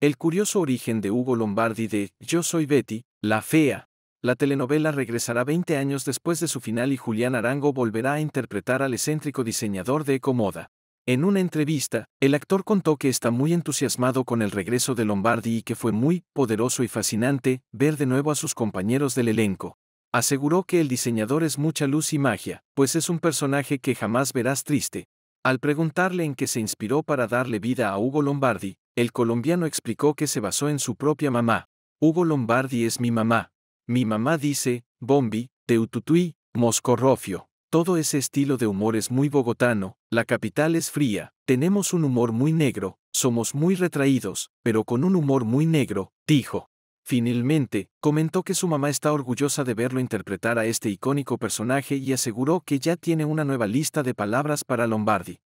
El curioso origen de Hugo Lombardi de Yo soy Betty, la fea. La telenovela regresará 20 años después de su final y Julián Arango volverá a interpretar al excéntrico diseñador de Ecomoda. En una entrevista, el actor contó que está muy entusiasmado con el regreso de Lombardi y que fue muy poderoso y fascinante ver de nuevo a sus compañeros del elenco. Aseguró que el diseñador es mucha luz y magia, pues es un personaje que jamás verás triste. Al preguntarle en qué se inspiró para darle vida a Hugo Lombardi, el colombiano explicó que se basó en su propia mamá. Hugo Lombardi es mi mamá. Mi mamá dice, Bombi, Teututui, Moscorrofio. Todo ese estilo de humor es muy bogotano, la capital es fría, tenemos un humor muy negro, somos muy retraídos, pero con un humor muy negro, dijo. Finalmente, comentó que su mamá está orgullosa de verlo interpretar a este icónico personaje y aseguró que ya tiene una nueva lista de palabras para Lombardi.